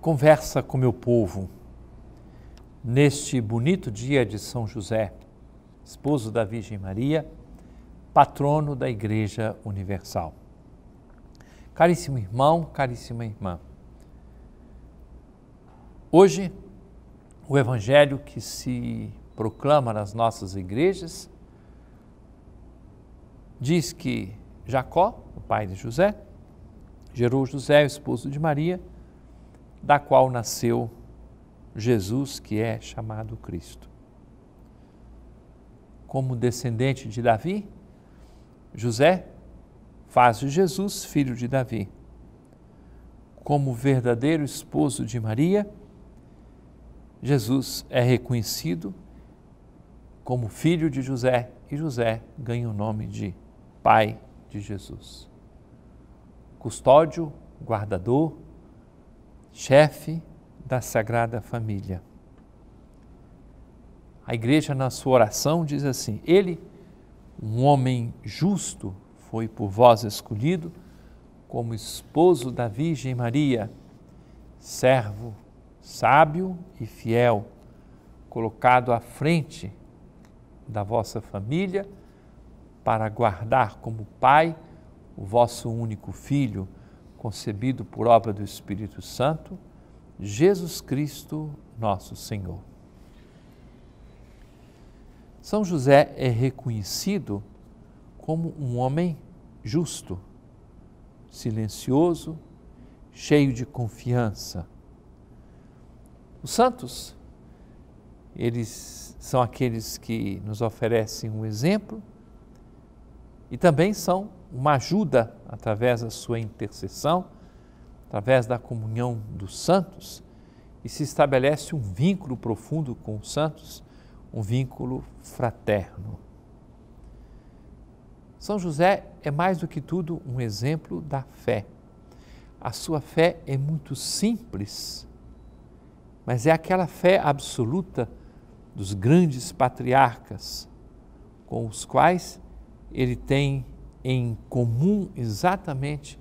conversa com meu povo. Neste bonito dia de São José, esposo da Virgem Maria, patrono da Igreja Universal. Caríssimo irmão, caríssima irmã, hoje o Evangelho que se proclama nas nossas igrejas diz que Jacó, o pai de José, gerou José, o esposo de Maria, da qual nasceu Jesus, que é chamado Cristo. Como descendente de Davi, José faz de Jesus filho de Davi. Como verdadeiro esposo de Maria, Jesus é reconhecido como filho de José e José ganha o nome de Pai de Jesus. Custódio, guardador, chefe da Sagrada Família. A igreja, na sua oração, diz assim: Ele, um homem justo, foi por vós escolhido como esposo da Virgem Maria, servo, sábio e fiel, colocado à frente da vossa família para guardar como pai o vosso único filho concebido por obra do Espírito Santo, Jesus Cristo, nosso Senhor. São José é reconhecido como um homem justo, silencioso, cheio de confiança. Os santos, eles são aqueles que nos oferecem um exemplo e também são uma ajuda através da sua intercessão, através da comunhão dos santos, e se estabelece um vínculo profundo com os santos, um vínculo fraterno. São José é mais do que tudo um exemplo da fé. A sua fé é muito simples, mas é aquela fé absoluta dos grandes patriarcas, com os quais ele tem em comum exatamente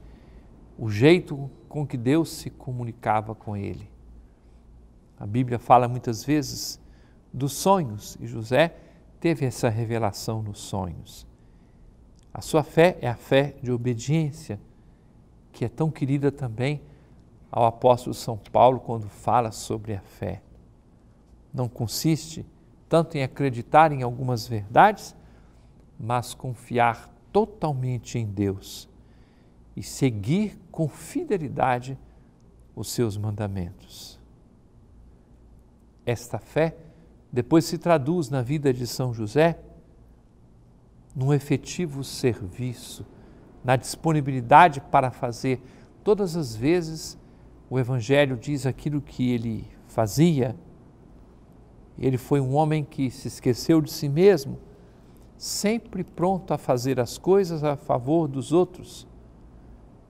o jeito com que Deus se comunicava com ele. A Bíblia fala muitas vezes dos sonhos e José teve essa revelação nos sonhos. A sua fé é a fé de obediência, que é tão querida também ao apóstolo São Paulo quando fala sobre a fé. Não consiste tanto em acreditar em algumas verdades, mas confiar totalmente em Deus e seguir com fidelidade os seus mandamentos. Esta fé depois se traduz na vida de São José num efetivo serviço, na disponibilidade para fazer. Todas as vezes o Evangelho diz aquilo que ele fazia. Ele foi um homem que se esqueceu de si mesmo, sempre pronto a fazer as coisas a favor dos outros,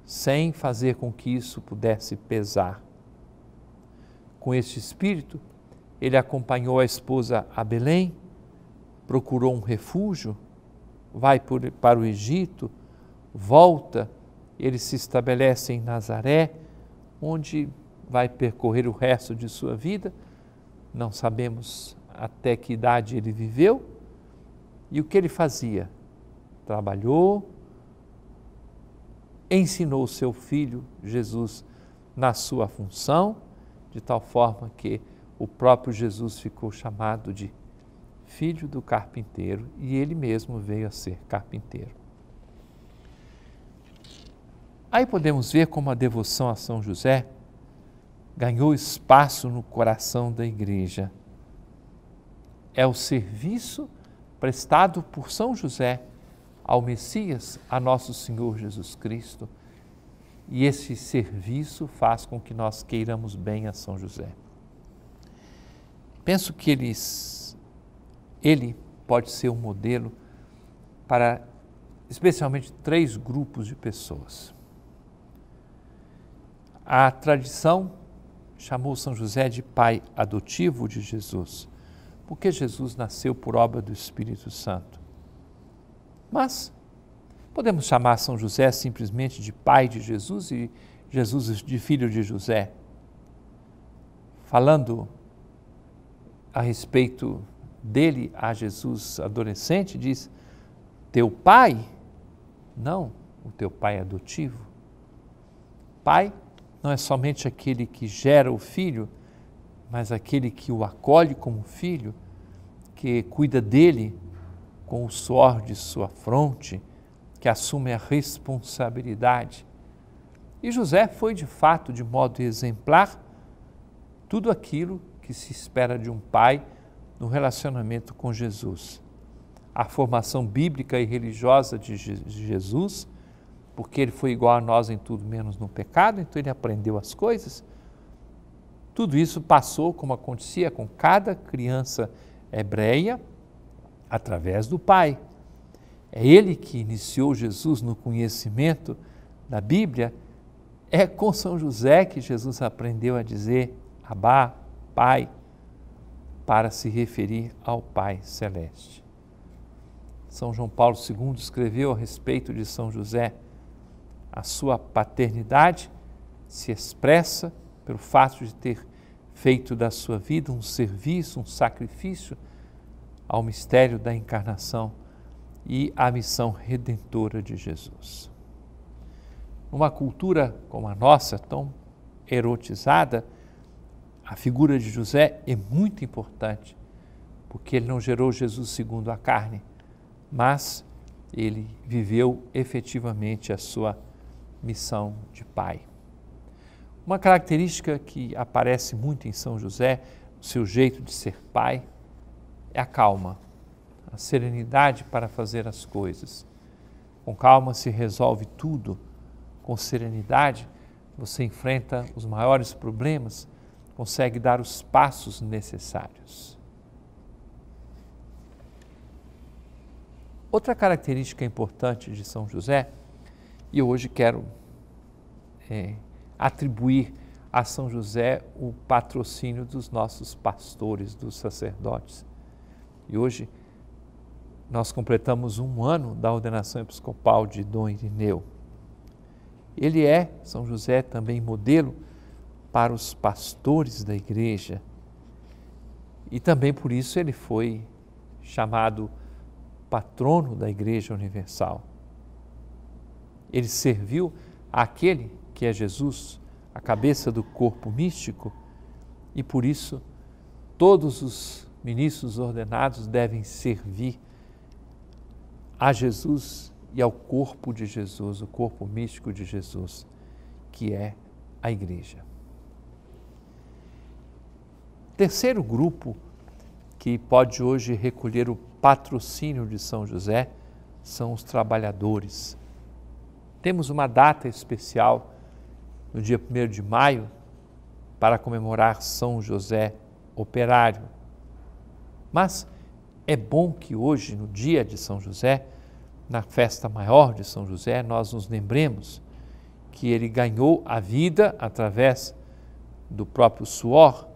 sem fazer com que isso pudesse pesar. Com este espírito, ele acompanhou a esposa a Belém, procurou um refúgio, vai por, para o Egito, volta, ele se estabelece em Nazaré, onde vai percorrer o resto de sua vida. Não sabemos até que idade ele viveu, e o que ele fazia? Trabalhou, ensinou o seu filho Jesus na sua função, de tal forma que o próprio Jesus ficou chamado de filho do carpinteiro e ele mesmo veio a ser carpinteiro. Aí podemos ver como a devoção a São José ganhou espaço no coração da igreja. É o serviço prestado por São José ao Messias, a nosso Senhor Jesus Cristo. E esse serviço faz com que nós queiramos bem a São José. Penso que eles, ele pode ser um modelo para especialmente três grupos de pessoas. A tradição chamou São José de pai adotivo de Jesus porque Jesus nasceu por obra do Espírito Santo. Mas podemos chamar São José simplesmente de pai de Jesus e Jesus de filho de José. Falando a respeito dele a Jesus adolescente, diz: Teu pai? Não, o teu pai é adotivo. Pai não é somente aquele que gera o filho, mas aquele que o acolhe como filho, que cuida dele com o suor de sua fronte, que assume a responsabilidade. E José foi de fato, de modo exemplar, tudo aquilo que se espera de um pai no relacionamento com Jesus. A formação bíblica e religiosa de Jesus, porque ele foi igual a nós em tudo menos no pecado, então ele aprendeu as coisas tudo isso passou, como acontecia com cada criança hebreia, através do pai. É ele que iniciou Jesus no conhecimento da Bíblia. É com São José que Jesus aprendeu a dizer Abá, Pai, para se referir ao Pai Celeste. São João Paulo II escreveu a respeito de São José: a sua paternidade se expressa pelo fato de ter feito da sua vida um serviço, um sacrifício ao mistério da encarnação e à missão redentora de Jesus. Numa cultura como a nossa, tão erotizada, a figura de José é muito importante, porque ele não gerou Jesus segundo a carne, mas ele viveu efetivamente a sua missão de pai. Uma característica que aparece muito em São José, o seu jeito de ser pai, é a calma, a serenidade para fazer as coisas. Com calma se resolve tudo, com serenidade você enfrenta os maiores problemas, consegue dar os passos necessários. Outra característica importante de São José, e eu hoje quero é, atribuir a São José o patrocínio dos nossos pastores, dos sacerdotes. E hoje nós completamos um ano da ordenação episcopal de Dom Irineu. Ele é, São José, também modelo para os pastores da igreja. E também por isso ele foi chamado patrono da Igreja Universal. Ele serviu àquele que é Jesus, a cabeça do corpo místico, e por isso todos os ministros ordenados devem servir a Jesus e ao corpo de Jesus, o corpo místico de Jesus, que é a igreja. Terceiro grupo que pode hoje recolher o patrocínio de São José são os trabalhadores. Temos uma data especial no dia 1 de maio, para comemorar São José Operário. Mas é bom que hoje, no dia de São José, na festa maior de São José, nós nos lembremos que ele ganhou a vida através do próprio suor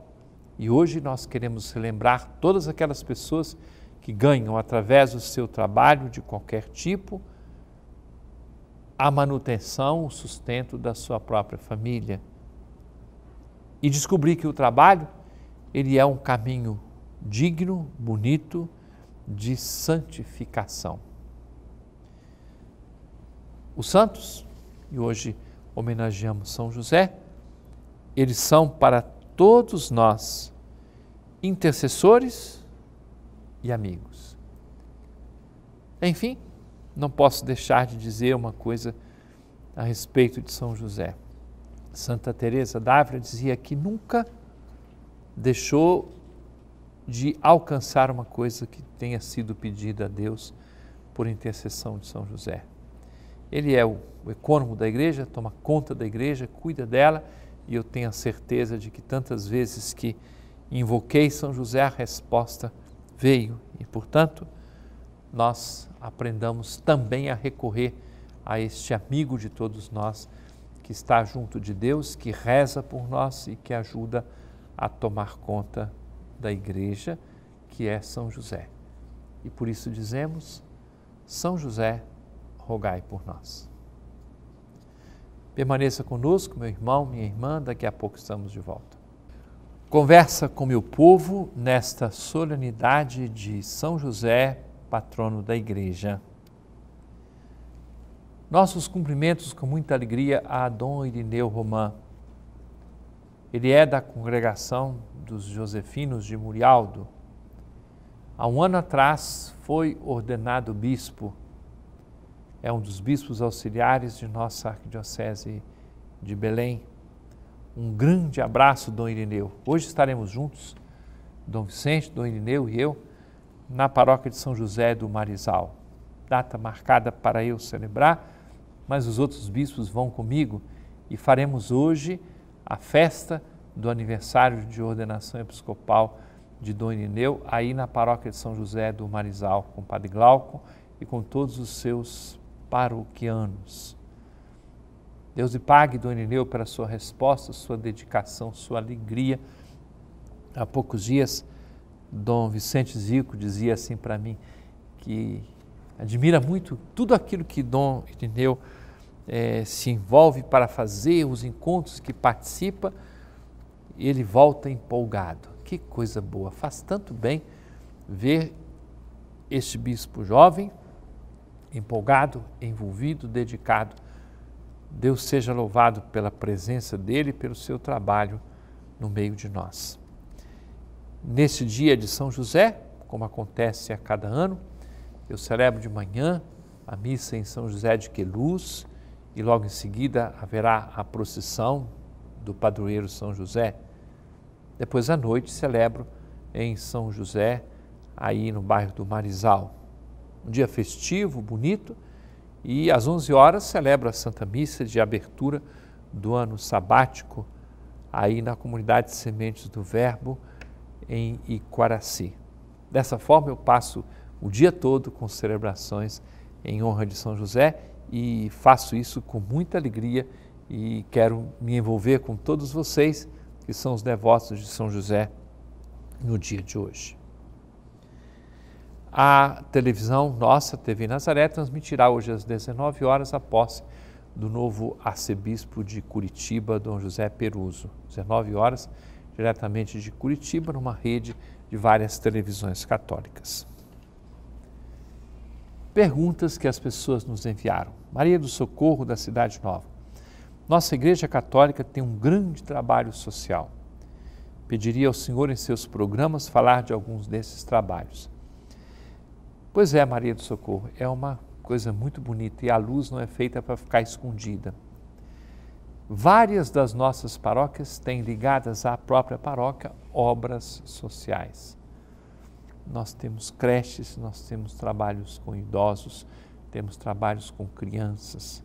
e hoje nós queremos relembrar todas aquelas pessoas que ganham através do seu trabalho de qualquer tipo a manutenção, o sustento da sua própria família. E descobrir que o trabalho, ele é um caminho digno, bonito de santificação. Os santos, e hoje homenageamos São José, eles são para todos nós intercessores e amigos. Enfim, não posso deixar de dizer uma coisa a respeito de São José. Santa Teresa d'Ávila dizia que nunca deixou de alcançar uma coisa que tenha sido pedida a Deus por intercessão de São José. Ele é o, o econômico da igreja, toma conta da igreja, cuida dela, e eu tenho a certeza de que tantas vezes que invoquei São José, a resposta veio. E, portanto, nós aprendamos também a recorrer a este amigo de todos nós que está junto de Deus, que reza por nós e que ajuda a tomar conta da igreja, que é São José. E por isso dizemos: São José, rogai por nós. Permaneça conosco, meu irmão, minha irmã, daqui a pouco estamos de volta. Conversa com meu povo nesta solenidade de São José, patrono da Igreja. Nossos cumprimentos com muita alegria a Dom Irineu Romã. Ele é da congregação dos Josefinos de Murialdo. Há um ano atrás foi ordenado bispo. É um dos bispos auxiliares de nossa arquidiocese de Belém. Um grande abraço, Dom Irineu. Hoje estaremos juntos, Dom Vicente, Dom Irineu e eu, na paróquia de São José do Marizal. Data marcada para eu celebrar, mas os outros bispos vão comigo e faremos hoje a festa do aniversário de ordenação episcopal de Dom Irineu, aí na paróquia de São José do Marizal, com o Padre Glauco e com todos os seus paroquianos. Deus lhe pague, Dom Irineu, pela sua resposta, sua dedicação, sua alegria. Há poucos dias, Dom Vicente Zico dizia assim para mim que admira muito tudo aquilo que Dom Irineu é, se envolve para fazer, os encontros que participa, e ele volta empolgado. Que coisa boa! Faz tanto bem ver este bispo jovem, empolgado, envolvido, dedicado. Deus seja louvado pela presença dele, e pelo seu trabalho no meio de nós. Nesse dia de São José, como acontece a cada ano, eu celebro de manhã a missa em São José de Queluz e logo em seguida haverá a procissão do padroeiro São José. Depois à noite celebro em São José, aí no bairro do Marizal. Um dia festivo, bonito, e às 11 horas celebro a Santa Missa de abertura do ano sabático, aí na comunidade Sementes do Verbo em Iquaraci. Dessa forma, eu passo o dia todo com celebrações em honra de São José e faço isso com muita alegria e quero me envolver com todos vocês que são os devotos de São José no dia de hoje. A televisão nossa, TV Nazaré, transmitirá hoje às 19 horas a posse do novo arcebispo de Curitiba, Dom José Peruso. 19 horas, diretamente de Curitiba, numa rede de várias televisões católicas. Perguntas que as pessoas nos enviaram. Maria do Socorro, da Cidade Nova. Nossa Igreja Católica tem um grande trabalho social. Pediria ao Senhor em seus programas falar de alguns desses trabalhos. Pois é, Maria do Socorro, é uma coisa muito bonita e a luz não é feita para ficar escondida. Várias das nossas paróquias têm ligadas à própria paróquia obras sociais. Nós temos creches, nós temos trabalhos com idosos, temos trabalhos com crianças,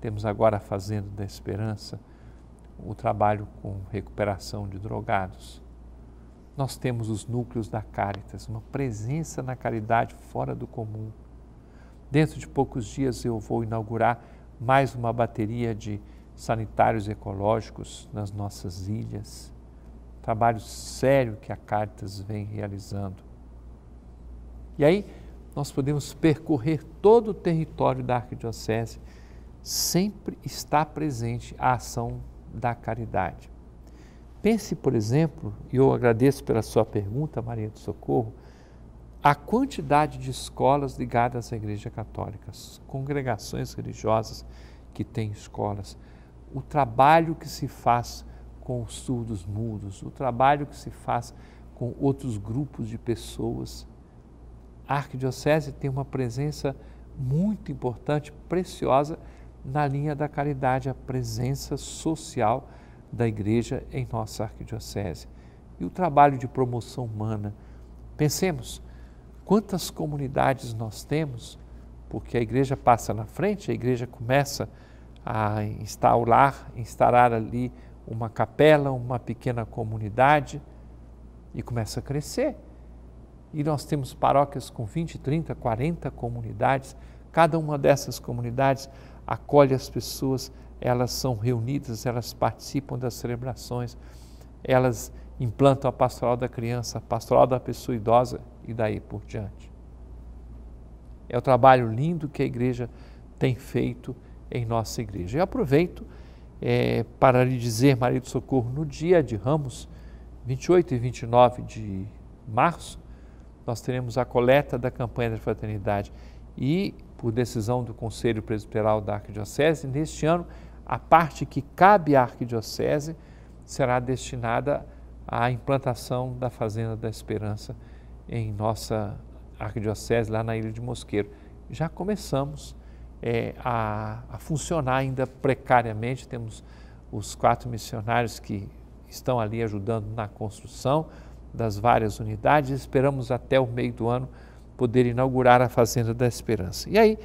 temos agora a Fazenda da Esperança, o trabalho com recuperação de drogados. Nós temos os núcleos da Caritas, uma presença na caridade fora do comum. Dentro de poucos dias eu vou inaugurar mais uma bateria de sanitários e ecológicos nas nossas ilhas, trabalho sério que a Cartas vem realizando. E aí nós podemos percorrer todo o território da Arquidiocese, sempre está presente a ação da caridade. Pense, por exemplo, e eu agradeço pela sua pergunta, Maria do Socorro, a quantidade de escolas ligadas à Igreja Católica, congregações religiosas que têm escolas, o trabalho que se faz com os surdos mudos o trabalho que se faz com outros grupos de pessoas. A arquidiocese tem uma presença muito importante, preciosa, na linha da caridade, a presença social da igreja em nossa arquidiocese. E o trabalho de promoção humana. Pensemos, quantas comunidades nós temos, porque a igreja passa na frente, a igreja começa a a instaurar, instalar ali uma capela, uma pequena comunidade e começa a crescer. E nós temos paróquias com 20, 30, 40 comunidades. Cada uma dessas comunidades acolhe as pessoas, elas são reunidas, elas participam das celebrações, elas implantam a pastoral da criança, a pastoral da pessoa idosa e daí por diante. É o trabalho lindo que a igreja tem feito em nossa igreja. E aproveito é, para lhe dizer, Maria do Socorro, no dia de Ramos, 28 e 29 de março, nós teremos a coleta da campanha da fraternidade e, por decisão do Conselho Presbiteral da Arquidiocese, neste ano, a parte que cabe à Arquidiocese será destinada à implantação da Fazenda da Esperança em nossa Arquidiocese, lá na Ilha de Mosqueiro. Já começamos é, a, a funcionar ainda precariamente. Temos os quatro missionários que estão ali ajudando na construção das várias unidades. Esperamos até o meio do ano poder inaugurar a Fazenda da Esperança. E aí,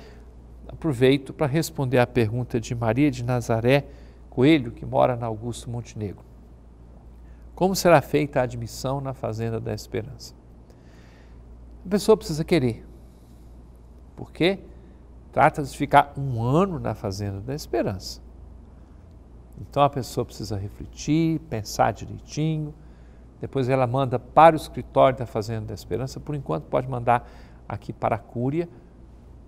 aproveito para responder à pergunta de Maria de Nazaré Coelho, que mora na Augusto Montenegro. Como será feita a admissão na Fazenda da Esperança? A pessoa precisa querer. Por quê? Trata de ficar um ano na fazenda da esperança. Então a pessoa precisa refletir, pensar direitinho. Depois ela manda para o escritório da Fazenda da Esperança. Por enquanto, pode mandar aqui para a Cúria,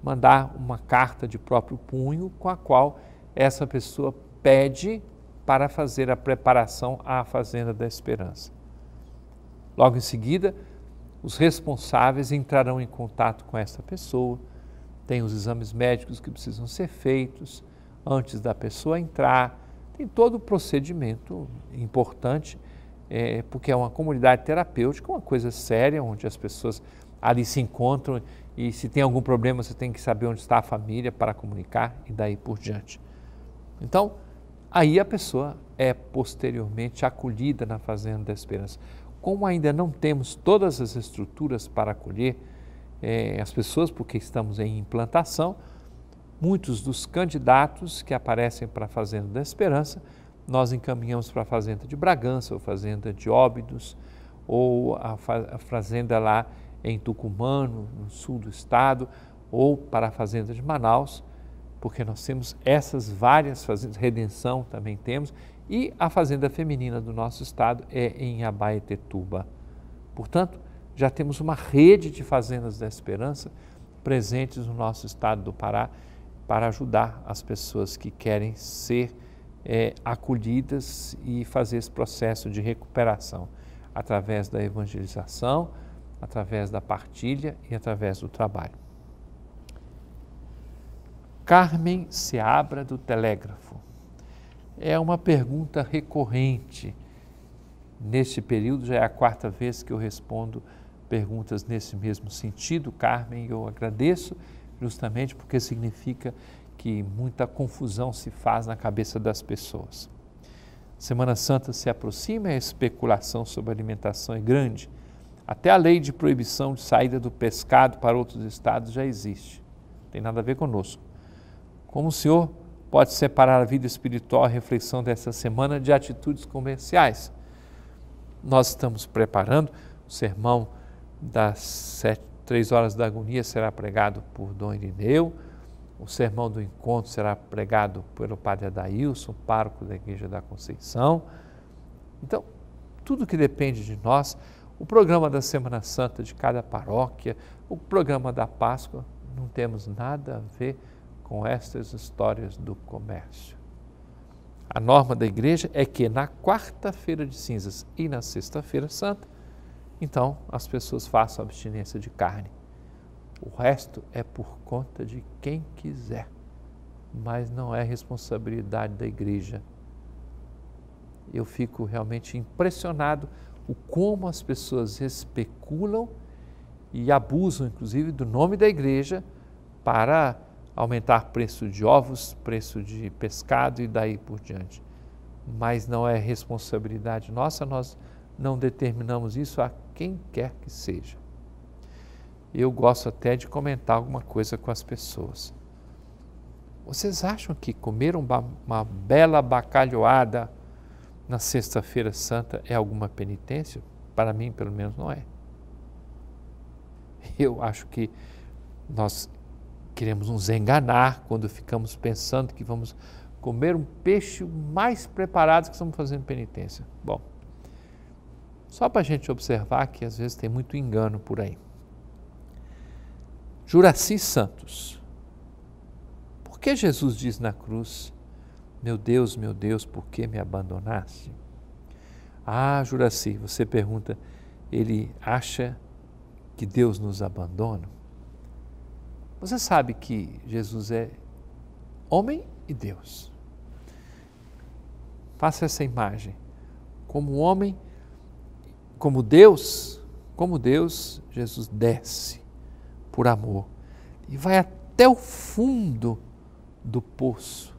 mandar uma carta de próprio punho com a qual essa pessoa pede para fazer a preparação à Fazenda da Esperança. Logo em seguida, os responsáveis entrarão em contato com essa pessoa tem os exames médicos que precisam ser feitos antes da pessoa entrar, tem todo o procedimento importante, é, porque é uma comunidade terapêutica, uma coisa séria, onde as pessoas ali se encontram e se tem algum problema você tem que saber onde está a família para comunicar e daí por diante. Então, aí a pessoa é posteriormente acolhida na Fazenda da Esperança. Como ainda não temos todas as estruturas para acolher, eh, as pessoas, porque estamos em implantação, muitos dos candidatos que aparecem para a Fazenda da Esperança, nós encaminhamos para a Fazenda de Bragança, ou Fazenda de Óbidos, ou a, a Fazenda lá em tucumano no sul do estado, ou para a Fazenda de Manaus, porque nós temos essas várias fazendas, Redenção também temos, e a Fazenda Feminina do nosso estado é em Abaetetuba. Portanto, já temos uma rede de fazendas da esperança presentes no nosso estado do Pará para ajudar as pessoas que querem ser é, acolhidas e fazer esse processo de recuperação através da evangelização, através da partilha e através do trabalho. Carmen Seabra do Telégrafo. É uma pergunta recorrente. Neste período já é a quarta vez que eu respondo perguntas nesse mesmo sentido, Carmen, eu agradeço justamente porque significa que muita confusão se faz na cabeça das pessoas. Semana Santa se aproxima e é a especulação sobre alimentação é grande. Até a lei de proibição de saída do pescado para outros estados já existe. Não tem nada a ver conosco. Como o senhor pode separar a vida espiritual a reflexão dessa semana de atitudes comerciais? Nós estamos preparando o sermão das sete, três horas da agonia será pregado por Dom Irineu, o sermão do encontro será pregado pelo padre Adailson, pároco da Igreja da Conceição. Então, tudo que depende de nós, o programa da Semana Santa de cada paróquia, o programa da Páscoa, não temos nada a ver com estas histórias do comércio. A norma da igreja é que na quarta-feira de cinzas e na sexta-feira santa então as pessoas façam abstinência de carne. O resto é por conta de quem quiser, mas não é responsabilidade da igreja. Eu fico realmente impressionado o como as pessoas especulam e abusam, inclusive, do nome da igreja para aumentar preço de ovos, preço de pescado e daí por diante. Mas não é responsabilidade nossa, nós não determinamos isso a quem quer que seja. Eu gosto até de comentar alguma coisa com as pessoas. Vocês acham que comer uma, bela bacalhoada na Sexta-feira Santa é alguma penitência? Para mim, pelo menos, não é. Eu acho que nós queremos nos enganar quando ficamos pensando que vamos comer um peixe mais preparado que estamos fazendo penitência. Bom, só para a gente observar que às vezes tem muito engano por aí. Juraci Santos. Por que Jesus diz na cruz: Meu Deus, meu Deus, por que me abandonaste? Ah, Juraci, você pergunta, ele acha que Deus nos abandona? Você sabe que Jesus é homem e Deus. Faça essa imagem. Como homem, como Deus, como Deus, Jesus desce por amor e vai até o fundo do poço.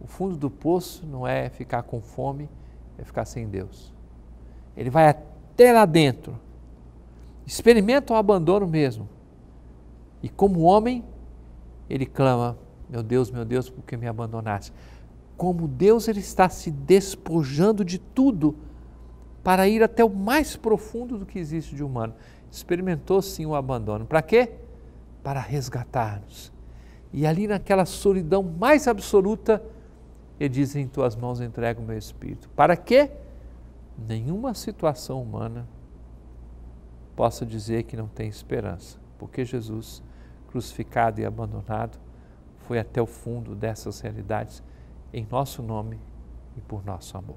O fundo do poço não é ficar com fome, é ficar sem Deus. Ele vai até lá dentro. Experimenta o abandono mesmo. E como homem, ele clama: Meu Deus, meu Deus, por que me abandonaste? Como Deus, ele está se despojando de tudo para ir até o mais profundo do que existe de humano. Experimentou sim o abandono. Para quê? Para resgatar-nos. E ali naquela solidão mais absoluta, ele diz: Em tuas mãos entrego o meu espírito. Para que nenhuma situação humana possa dizer que não tem esperança, porque Jesus, crucificado e abandonado, foi até o fundo dessas realidades em nosso nome e por nosso amor.